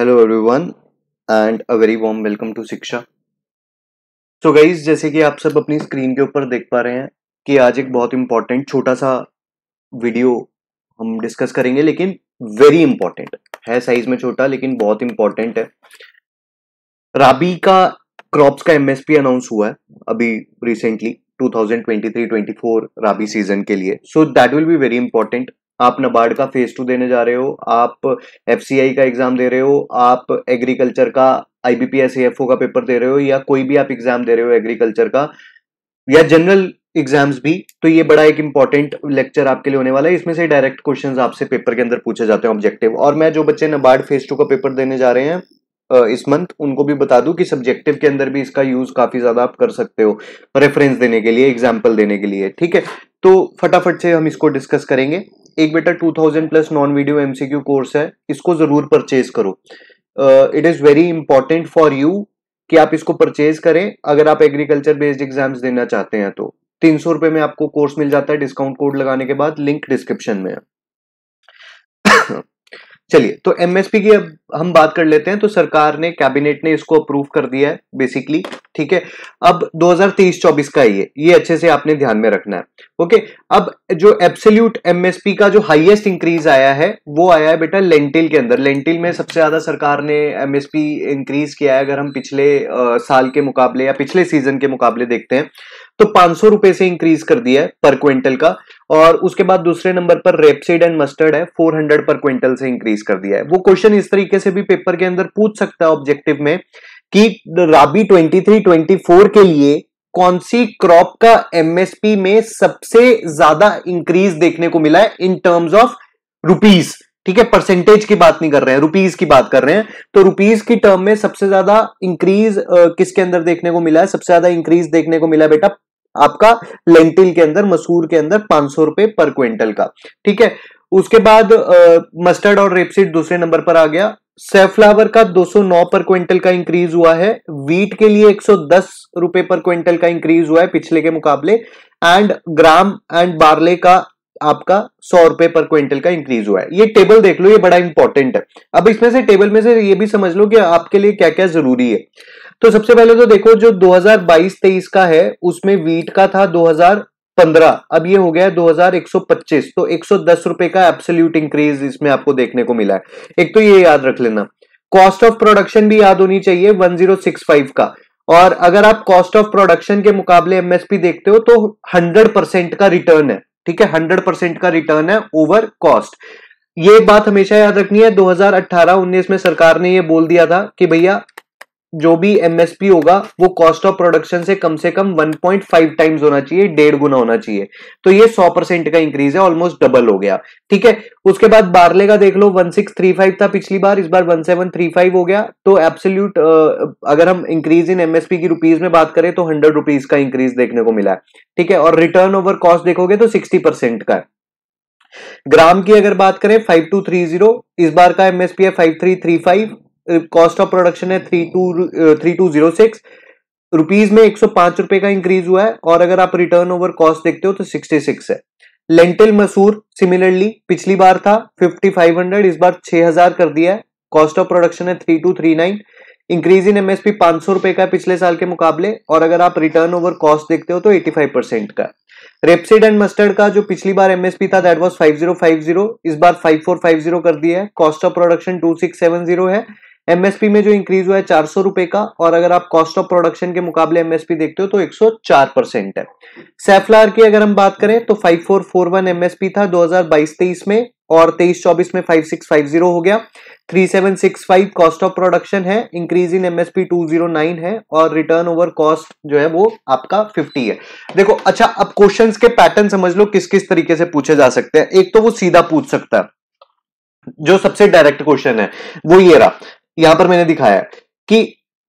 hello everyone and a very warm welcome to Shiksha so guys जैसे कि आप सब अपनी स्क्रीन के ऊपर देख पा रहे हैं कि आज एक बहुत इंपॉर्टेंट छोटा सा वीडियो हम डिस्कस करेंगे लेकिन वेरी इंपॉर्टेंट है साइज में छोटा लेकिन बहुत इंपॉर्टेंट है राबी का क्रॉप्स का एमएसपी अनाउंस हुआ है अभी रिसेंटली 2023-24 राबी सीजन के लिए so that will be very important आप नबार्ड का फेज टू देने जा रहे हो आप एफ का एग्जाम दे रहे हो आप एग्रीकल्चर का आईबीपीएस एफ का पेपर दे रहे हो या कोई भी आप एग्जाम दे रहे हो एग्रीकल्चर का या जनरल एग्जाम्स भी तो ये बड़ा एक इंपॉर्टेंट लेक्चर आपके लिए होने वाला है इसमें से डायरेक्ट क्वेश्चन आपसे पेपर के अंदर पूछे जाते हैं ऑब्जेक्टिव और मैं जो बच्चे नबार्ड फेज टू का पेपर देने जा रहे हैं इस मंथ उनको भी बता दूं कि सब्जेक्टिव के अंदर भी इसका यूज काफी ज्यादा आप कर सकते हो रेफरेंस देने के लिए एग्जाम्पल देने के लिए ठीक है तो फटाफट से हम इसको डिस्कस करेंगे एक बेटा 2000 plus non video MCQ course है इसको जरूर परचेज करो it is very important for you कि आप इसको परचेज करें अगर आप एग्रीकल्चर बेस्ड एग्जाम्स देना चाहते हैं तो तीन सौ रुपए में आपको कोर्स मिल जाता है डिस्काउंट कोड लगाने के बाद लिंक डिस्क्रिप्शन में है चलिए तो एमएसपी की अब हम बात कर लेते हैं तो सरकार ने कैबिनेट ने इसको अप्रूव कर दिया है बेसिकली ठीक है अब 2023-24 का ही है ये अच्छे से आपने ध्यान में रखना है ओके अब जो एब्सोल्यूट एमएसपी का जो हाईएस्ट इंक्रीज आया है वो आया है बेटा लेंटिल के अंदर लेंटिल में सबसे ज्यादा सरकार ने एमएसपी इंक्रीज किया है अगर हम पिछले आ, साल के मुकाबले या पिछले सीजन के मुकाबले देखते हैं तो पांच सौ रुपए से इंक्रीज कर दिया है पर क्विंटल का और उसके बाद दूसरे नंबर पर रेपसीड एंड मस्टर्ड है 400 पर क्विंटल से इंक्रीज कर दिया है वो क्वेश्चन इस तरीके से भी पेपर के अंदर पूछ सकता है ऑब्जेक्टिव में कि राबी 23 24 के लिए कौन सी क्रॉप का एमएसपी में सबसे ज्यादा इंक्रीज देखने को मिला है इन टर्म्स ऑफ रुपीज ठीक है परसेंटेज की बात नहीं कर रहे हैं रुपीज की बात कर रहे हैं तो रुपीज की टर्म में सबसे ज्यादा इंक्रीज किसके अंदर देखने को मिला है सबसे ज्यादा इंक्रीज देखने को मिला बेटा आपका लेंटिल के अंदर मसूर के अंदर पांच सौ रुपए पर क्विंटल का ठीक है उसके बाद मस्टर्ड और रेपसीड दूसरे नंबर पर आ गया सेफ्लावर का 209 पर क्विंटल का इंक्रीज हुआ है वीट के लिए 110 रुपए पर क्विंटल का इंक्रीज हुआ है पिछले के मुकाबले एंड ग्राम एंड बार्ले का आपका सौ रुपए पर क्विंटल का इंक्रीज हुआ है ये टेबल देख लो ये बड़ा इंपॉर्टेंट है अब इसमें से टेबल में से ये भी समझ लो कि आपके लिए क्या क्या जरूरी है तो सबसे पहले तो देखो जो 2022-23 का है उसमें वीट का था 2015 अब ये हो गया है 2125 तो 110 रुपए का एब्सोल्यूट इंक्रीज इसमें आपको देखने को मिला है एक तो ये याद रख लेना कॉस्ट ऑफ प्रोडक्शन भी याद होनी चाहिए 1065 का और अगर आप कॉस्ट ऑफ प्रोडक्शन के मुकाबले एमएसपी देखते हो तो 100 परसेंट का रिटर्न है ठीक है हंड्रेड परसेंट का रिटर्न है ओवर कॉस्ट ये बात हमेशा याद रखनी है 2018-19 में सरकार ने ये बोल दिया था कि भैया जो भी एमएसपी होगा वो कॉस्ट ऑफ प्रोडक्शन से कम से कम 1.5 टाइम्स होना चाहिए डेढ़ गुना होना चाहिए तो ये 100 परसेंट का इंक्रीज है ऑलमोस्ट डबल हो गया ठीक है उसके बाद बारले का देख लो 1635 था पिछली बार इस बार 1735 हो गया तो एब्सोल्यूट अगर हम इंक्रीज इन एमएसपी की रुपीज में बात करें तो हंड्रेड रुपीज का इंक्रीज देखने को मिला है ठीक है और रिटर्न ओवर कॉस्ट देखोगे तो सिक्सटी परसेंट का है ग्राम की अगर बात करें 5230 इस बार का एमएसपी है 5335 कॉस्ट ऑफ प्रोडक्शन है three two three two zero six rupees में एक सौ पांच रुपए का इंक्रीज हुआ है और अगर आप रिटर्न ओवर कॉस्ट देखते हो तो सिक्सटी सिक्स है लेंटिल मसूर सिमिलरली पिछली बार था फिफ्टी फाइव हंड्रेड इस बार छह हजार कर दिया है कॉस्ट ऑफ प्रोडक्शन है three two three nine increase in MSP पांच सौ रुपए का पिछले साल के मुकाबले और अगर आप रिटर्न ओवर कॉस्ट देखते हो तो एटी फाइव परसेंट का रेपसीड एंड मस्टर्ड का जो पिछली बार एमएसपी था दैट वाज जीरो इस बार फाइव फाइव फोर जीरो कर दिया है कॉस्ट ऑफ प्रोडक्शन जीरो है एमएसपी में जो इंक्रीज हुआ है चार सौ रुपए का और अगर आप कॉस्ट ऑफ प्रोडक्शन के मुकाबले एमएसपी देखते हो तो 104 परसेंट है सेफ्लार की अगर हम बात करें तो 5441 एमएसपी था 2022-23 में और 23-24 में 5650 हो गया 3765 कॉस्ट ऑफ प्रोडक्शन है इंक्रीज इन एमएसपी 209 है और रिटर्न ओवर कॉस्ट जो है वो आपका 50 है देखो अच्छा अब क्वेश्चन के पैटर्न समझ लो किस किस तरीके से पूछे जा सकते हैं एक तो वो सीधा पूछ सकता है जो सबसे डायरेक्ट क्वेश्चन है वो ये रहा यहां पर मैंने दिखाया है कि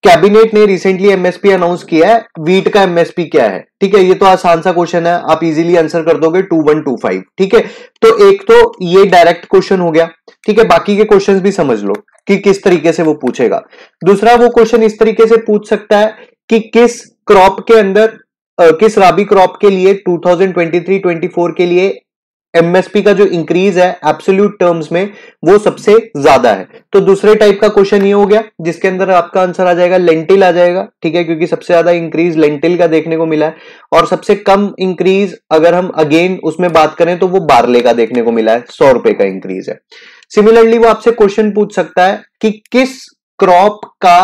कैबिनेट ने रिसेंटली एमएसपी अनाउंस किया है वीट का एमएसपी क्या है ठीक है ये तो आसान सा क्वेश्चन है आप इजीली आंसर कर दोगे टू वन टू फाइव ठीक है तो एक तो ये डायरेक्ट क्वेश्चन हो गया ठीक है बाकी के क्वेश्चंस भी समझ लो कि किस तरीके से वो पूछेगा दूसरा वो क्वेश्चन इस तरीके से पूछ सकता है कि किस क्रॉप के अंदर किस राबी क्रॉप के लिए टू थाउजेंड के लिए एमएसपी का जो इंक्रीज है एब्सोल्यूट टर्म्स में वो सबसे ज्यादा है तो दूसरे टाइप का क्वेश्चन ये हो गया जिसके अंदर आपका आंसर आ जाएगा लेंटिल आ जाएगा ठीक है क्योंकि सबसे ज्यादा इंक्रीज लेंटिल का देखने को मिला है और सबसे कम इंक्रीज अगर हम अगेन उसमें बात करें तो वो बारले का देखने को मिला है सौ रुपए का इंक्रीज है सिमिलरली वो आपसे क्वेश्चन पूछ सकता है कि किस क्रॉप का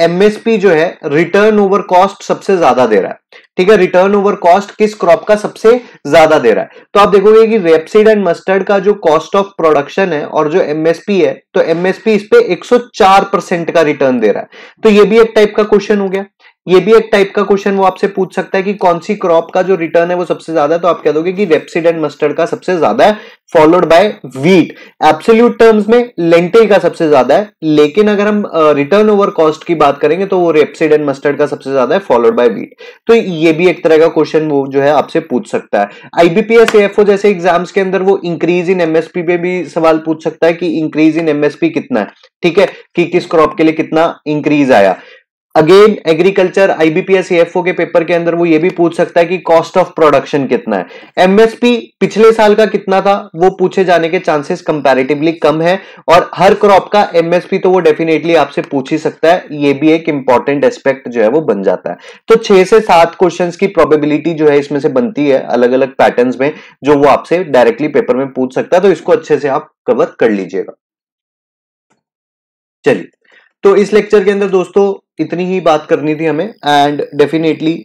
एमएसपी जो है रिटर्न ओवर कॉस्ट सबसे ज्यादा दे रहा है ठीक है रिटर्न ओवर कॉस्ट किस क्रॉप का सबसे ज्यादा दे रहा है तो आप देखोगे कि रेपसीड एंड मस्टर्ड का जो कॉस्ट ऑफ प्रोडक्शन है और जो एमएसपी है तो एमएसपी इस पे 104 परसेंट का रिटर्न दे रहा है तो ये भी एक टाइप का क्वेश्चन हो गया ये भी एक टाइप का क्वेश्चन वो आपसे पूछ सकता है कि कौन सी क्रॉप का जो रिटर्न है वो सबसे ज्यादा तो आप कह दोगे कि रेपसिड एंड मस्टर्ड का सबसे ज्यादा है followed by wheat absolute terms में लेंटे का सबसे ज्यादा है लेकिन अगर हम रिटर्न ओवर कॉस्ट की बात करेंगे तो वो रेपसीड एंड मस्टर्ड का सबसे ज्यादा है फॉलोड बाय व्हीट तो ये भी एक तरह का क्वेश्चन वो जो है आपसे पूछ सकता है आईबीपीएस एएफओ जैसे एग्जाम्स के अंदर वो इंक्रीज इन एमएसपी पे भी सवाल पूछ सकता है कि इंक्रीज इन एमएसपी कितना है ठीक है कि किस क्रॉप के लिए कितना इंक्रीज आया अगेन एग्रीकल्चर आईबीपीएस एफ के पेपर के अंदर वो ये भी पूछ सकता है कि कॉस्ट ऑफ प्रोडक्शन कितना है एमएसपी पिछले साल का कितना था वो पूछे जाने के चांसेस कंपैरेटिवली कम है और हर क्रॉप का एमएसपी तो वो डेफिनेटली आपसे पूछ ही सकता है ये भी एक इंपॉर्टेंट एस्पेक्ट जो है वो बन जाता है तो छह से सात क्वेश्चन की प्रॉबेबिलिटी जो है इसमें से बनती है अलग अलग पैटर्न में जो वो आपसे डायरेक्टली पेपर में पूछ सकता है तो इसको अच्छे से आप कवर कर लीजिएगा चलिए तो इस लेक्चर के अंदर दोस्तों इतनी ही बात करनी थी हमें and definitely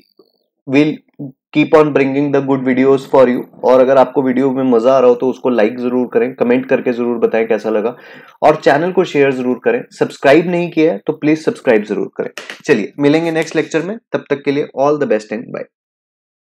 will keep on bringing the good videos for you और अगर आपको वीडियो में मजा आ रहा हो तो उसको लाइक जरूर करें कमेंट करके जरूर बताएं कैसा लगा और चैनल को शेयर जरूर करें सब्सक्राइब नहीं किया है तो प्लीज सब्सक्राइब जरूर करें चलिए मिलेंगे नेक्स्ट लेक्चर में तब तक के लिए all the best and bye